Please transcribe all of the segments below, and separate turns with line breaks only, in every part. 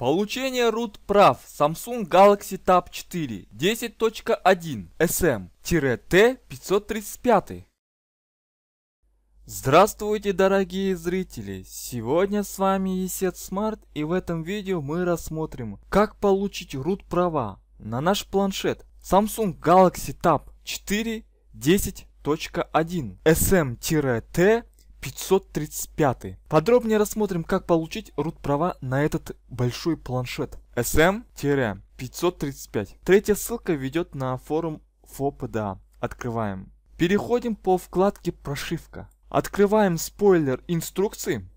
Получение root прав Samsung Galaxy Tab 4 10.1 SM-T535. Здравствуйте, дорогие зрители! Сегодня с вами Есет Смарт и в этом видео мы рассмотрим, как получить root права на наш планшет Samsung Galaxy Tab 4 10.1 SM-T 535. Подробнее рассмотрим, как получить root права на этот большой планшет. SM-535. Эм Третья ссылка ведет на форум FOPDA. А. Открываем. Переходим по вкладке «Прошивка». Открываем спойлер инструкции.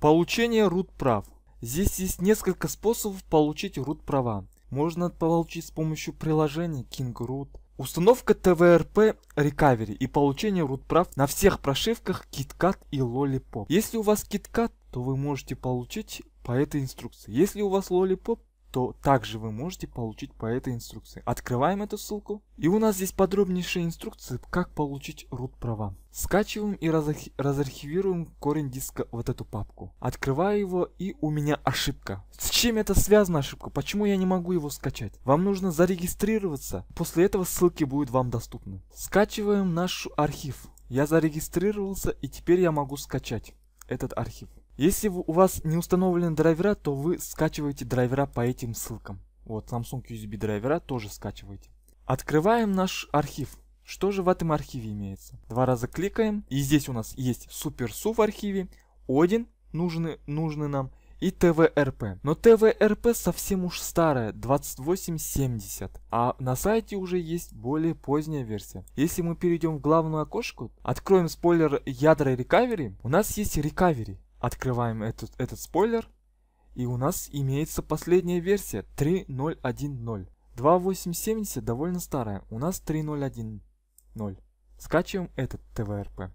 Получение root прав. Здесь есть несколько способов получить root права. Можно получить с помощью приложения KingRoot, Установка ТВРП Recovery и получение root прав на всех прошивках KitKat и Lollipop. Если у вас KitKat, то вы можете получить по этой инструкции. Если у вас Lollipop, то также вы можете получить по этой инструкции. Открываем эту ссылку. И у нас здесь подробнейшая инструкция, как получить root права. Скачиваем и разархи разархивируем корень диска вот эту папку. Открываю его и у меня ошибка. С чем это связана ошибка? Почему я не могу его скачать? Вам нужно зарегистрироваться. После этого ссылки будут вам доступны. Скачиваем наш архив. Я зарегистрировался и теперь я могу скачать этот архив. Если у вас не установлены драйвера, то вы скачиваете драйвера по этим ссылкам. Вот Samsung USB драйвера тоже скачиваете. Открываем наш архив. Что же в этом архиве имеется? Два раза кликаем, и здесь у нас есть SuperSU в архиве, Один нужный нужны нам, и ТВРП. Но ТВРП совсем уж старая, 2870, а на сайте уже есть более поздняя версия. Если мы перейдем в главное окошко, откроем спойлер ядра рекавери, у нас есть рекавери. Открываем этот, этот спойлер. И у нас имеется последняя версия 3.0.1.0. 2.8.70 довольно старая, у нас 3.0.1.0. Скачиваем этот ТВРП.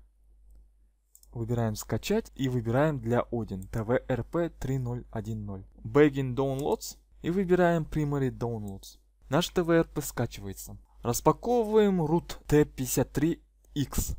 Выбираем скачать и выбираем для Odin TVRP 3.0.1.0. Begin Downloads и выбираем Primary Downloads. Наш ТВРП скачивается. Распаковываем root T53X.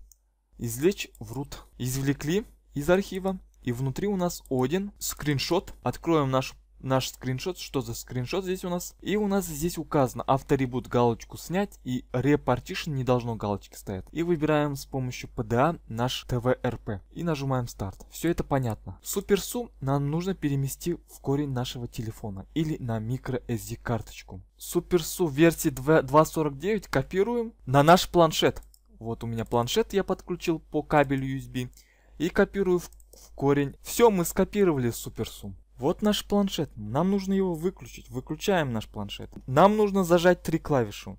Извлечь в root. Извлекли из архива. И внутри у нас Один, скриншот. Откроем наш наш скриншот, что за скриншот здесь у нас. И у нас здесь указано авторибут галочку снять и репартишн не должно галочки стоять. И выбираем с помощью PDA наш TVRP и нажимаем старт. Все это понятно. Суперсум нам нужно перемести в корень нашего телефона или на микро SD карточку. Суперсу версии 2.49 копируем на наш планшет. Вот у меня планшет я подключил по кабелю USB и копирую в в корень. Все, мы скопировали суперсум. Вот наш планшет. Нам нужно его выключить. Выключаем наш планшет. Нам нужно зажать три клавиши.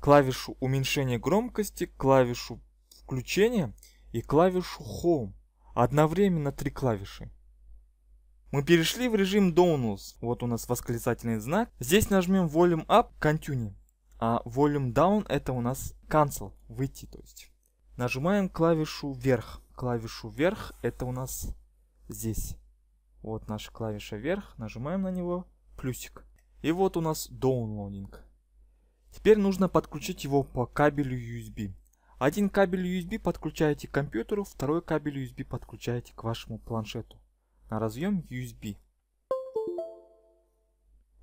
Клавишу уменьшения громкости, клавишу включения и клавишу Home. Одновременно три клавиши. Мы перешли в режим Downloads. Вот у нас восклицательный знак. Здесь нажмем Volume Up Continue. А Volume Down это у нас Cancel, выйти то есть. Нажимаем клавишу вверх клавишу вверх, это у нас здесь. Вот наша клавиша вверх, нажимаем на него, плюсик. И вот у нас downloading. Теперь нужно подключить его по кабелю USB. Один кабель USB подключаете к компьютеру, второй кабель USB подключаете к вашему планшету на разъем USB.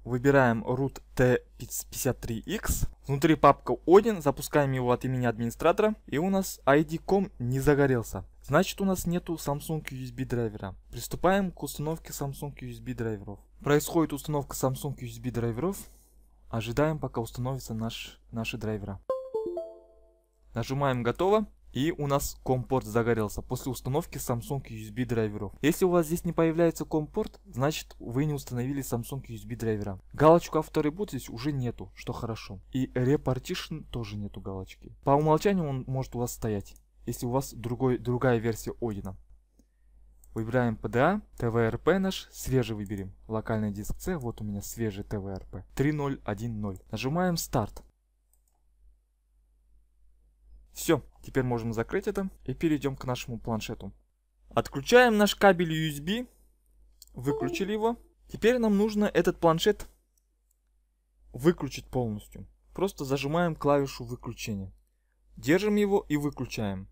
Выбираем root t53x. Внутри папка Один, запускаем его от имени администратора. И у нас ID.com не загорелся. Значит у нас нету Samsung USB драйвера. Приступаем к установке Samsung USB драйверов. Происходит установка Samsung USB драйверов. Ожидаем пока установится наш, наши драйвера. Нажимаем готово. И у нас компорт загорелся после установки Samsung USB драйверов. Если у вас здесь не появляется компорт, значит вы не установили Samsung USB драйвера. Галочку авторы бут здесь уже нету, что хорошо. И Repartition тоже нету галочки. По умолчанию он может у вас стоять, если у вас другой, другая версия Odin. Выбираем PDA, TVRP наш, свежий выберем. Локальный диск C, вот у меня свежий TVRP 3.0.1.0. Нажимаем старт. Все, теперь можем закрыть это и перейдем к нашему планшету. Отключаем наш кабель USB. Выключили его. Теперь нам нужно этот планшет выключить полностью. Просто зажимаем клавишу выключения. Держим его и выключаем.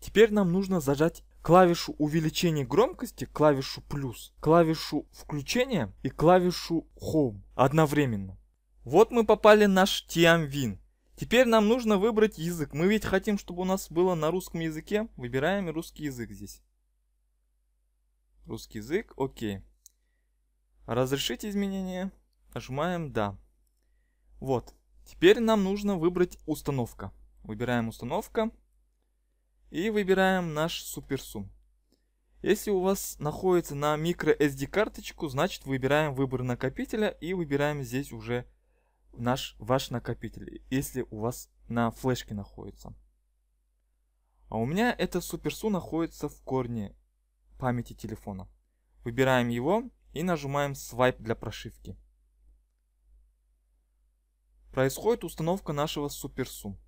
Теперь нам нужно зажать клавишу увеличения громкости, клавишу плюс, клавишу включения и клавишу home одновременно. Вот мы попали в наш Win. Теперь нам нужно выбрать язык. Мы ведь хотим, чтобы у нас было на русском языке. Выбираем русский язык здесь. Русский язык, окей. Разрешить изменения. Нажимаем «Да». Вот. Теперь нам нужно выбрать установка. Выбираем установка. И выбираем наш суперсум. Если у вас находится на microSD карточку, значит выбираем выбор накопителя и выбираем здесь уже наш, ваш накопитель, если у вас на флешке находится. А у меня это суперсу находится в корне памяти телефона. Выбираем его и нажимаем свайп для прошивки. Происходит установка нашего суперсу.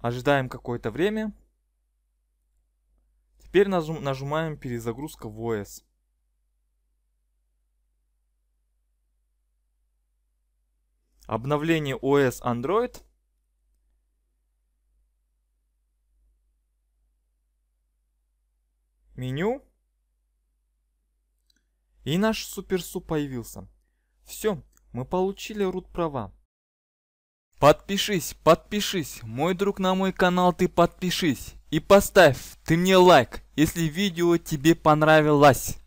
Ожидаем какое-то время. Теперь нажимаем перезагрузка в ОС. обновление OS Android. Меню. И наш суперсуп появился. Все, мы получили root права. Подпишись, подпишись, мой друг на мой канал ты подпишись. И поставь ты мне лайк, если видео тебе понравилось.